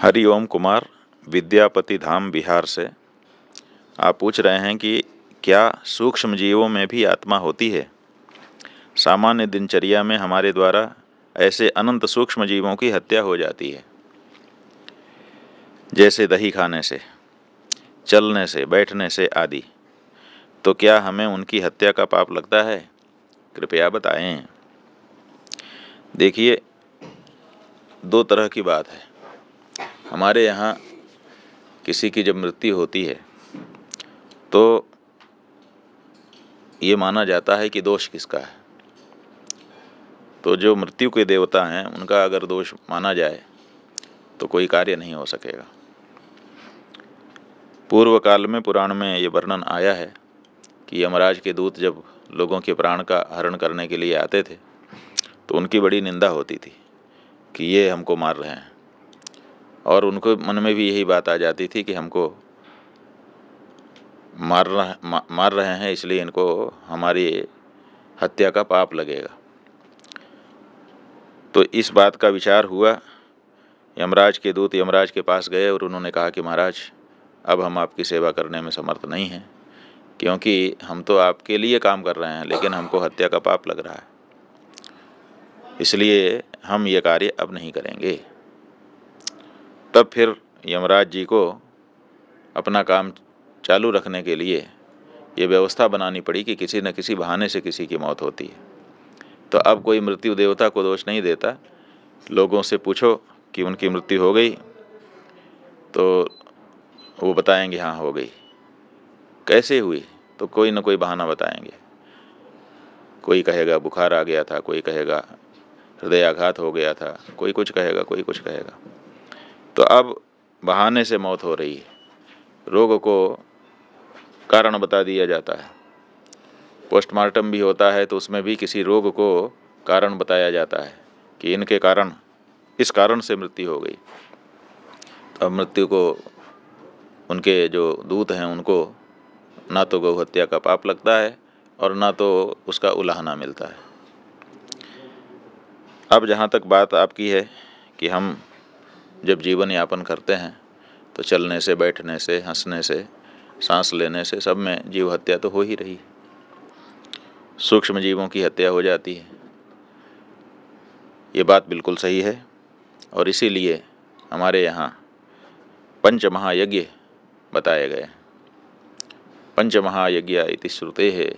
हरि ओम कुमार विद्यापति धाम बिहार से आप पूछ रहे हैं कि क्या सूक्ष्म जीवों में भी आत्मा होती है सामान्य दिनचर्या में हमारे द्वारा ऐसे अनंत सूक्ष्म जीवों की हत्या हो जाती है जैसे दही खाने से चलने से बैठने से आदि तो क्या हमें उनकी हत्या का पाप लगता है कृपया बताएं देखिए दो तरह की बात है हमारे यहाँ किसी की जब मृत्यु होती है तो ये माना जाता है कि दोष किसका है तो जो मृत्यु के देवता हैं उनका अगर दोष माना जाए तो कोई कार्य नहीं हो सकेगा पूर्व काल में पुराण में ये वर्णन आया है कि यमराज के दूत जब लोगों के प्राण का हरण करने के लिए आते थे तो उनकी बड़ी निंदा होती थी कि ये हमको मार रहे हैं और उनको मन में भी यही बात आ जाती थी कि हमको मार रहे मार रहे हैं इसलिए इनको हमारी हत्या का पाप लगेगा तो इस बात का विचार हुआ यमराज के दूत यमराज के पास गए और उन्होंने कहा कि महाराज अब हम आपकी सेवा करने में समर्थ नहीं हैं क्योंकि हम तो आपके लिए काम कर रहे हैं लेकिन हमको हत्या का पाप लग रहा है इसलिए हम ये कार्य अब नहीं करेंगे तब फिर यमराज जी को अपना काम चालू रखने के लिए ये व्यवस्था बनानी पड़ी कि किसी न किसी बहाने से किसी की मौत होती है तो अब कोई मृत्यु देवता को दोष नहीं देता लोगों से पूछो कि उनकी मृत्यु हो गई तो वो बताएंगे हाँ हो गई कैसे हुई तो कोई ना कोई बहाना बताएंगे कोई कहेगा बुखार आ गया था कोई कहेगा हृदयाघात हो गया था कोई कुछ कहेगा कोई कुछ कहेगा अब बहाने से मौत हो रही है रोग को कारण बता दिया जाता है पोस्टमार्टम भी होता है तो उसमें भी किसी रोग को कारण बताया जाता है कि इनके कारण इस कारण से मृत्यु हो गई तो अब मृत्यु को उनके जो दूत हैं उनको ना तो गौहत्या का पाप लगता है और ना तो उसका उलाहना मिलता है अब जहाँ तक बात आपकी है कि हम जब जीवन यापन करते हैं तो चलने से बैठने से हंसने से सांस लेने से सब में जीव हत्या तो हो ही रही है सूक्ष्म जीवों की हत्या हो जाती है ये बात बिल्कुल सही है और इसीलिए हमारे यहाँ पंच महायज्ञ बताए गए पंच महायज्ञ इति श्रुते है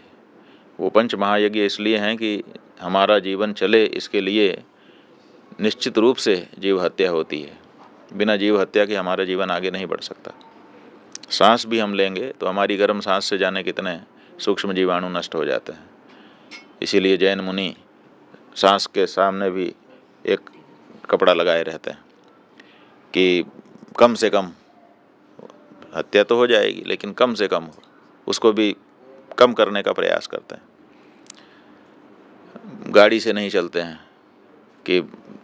वो पंच महायज्ञ इसलिए हैं कि हमारा जीवन चले इसके लिए निश्चित रूप से जीव हत्या होती है बिना जीव हत्या के हमारा जीवन आगे नहीं बढ़ सकता सांस भी हम लेंगे तो हमारी गर्म सांस से जाने कितने सूक्ष्म जीवाणु नष्ट हो जाते हैं इसीलिए जैन मुनि सांस के सामने भी एक कपड़ा लगाए रहते हैं कि कम से कम हत्या तो हो जाएगी लेकिन कम से कम उसको भी कम करने का प्रयास करते हैं गाड़ी से नहीं चलते हैं कि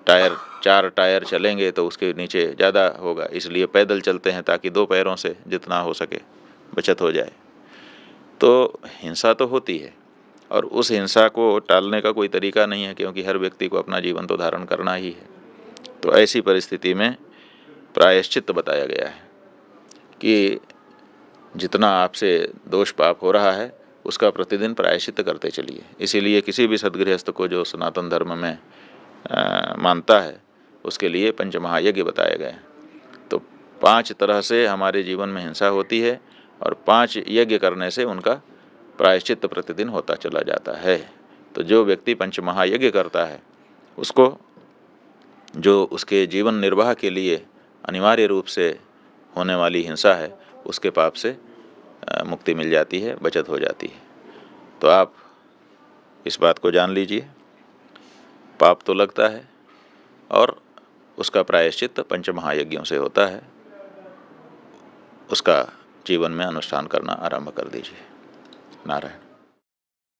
टायर चार टायर चलेंगे तो उसके नीचे ज़्यादा होगा इसलिए पैदल चलते हैं ताकि दो पैरों से जितना हो सके बचत हो जाए तो हिंसा तो होती है और उस हिंसा को टालने का कोई तरीका नहीं है क्योंकि हर व्यक्ति को अपना जीवन तो धारण करना ही है तो ऐसी परिस्थिति में प्रायश्चित बताया गया है कि जितना आपसे दोष पाप हो रहा है उसका प्रतिदिन प्रायश्चित करते चलिए इसीलिए किसी भी सदगृहस्थ को जो सनातन धर्म में मानता है उसके लिए पंच महायज्ञ बताए गए हैं तो पांच तरह से हमारे जीवन में हिंसा होती है और पांच यज्ञ करने से उनका प्रायश्चित प्रतिदिन होता चला जाता है तो जो व्यक्ति पंच महायज्ञ करता है उसको जो उसके जीवन निर्वाह के लिए अनिवार्य रूप से होने वाली हिंसा है उसके पाप से मुक्ति मिल जाती है बचत हो जाती है तो आप इस बात को जान लीजिए पाप तो लगता है और उसका प्रायश्चित पंचमहायज्ञों से होता है उसका जीवन में अनुष्ठान करना आरंभ कर दीजिए नारायण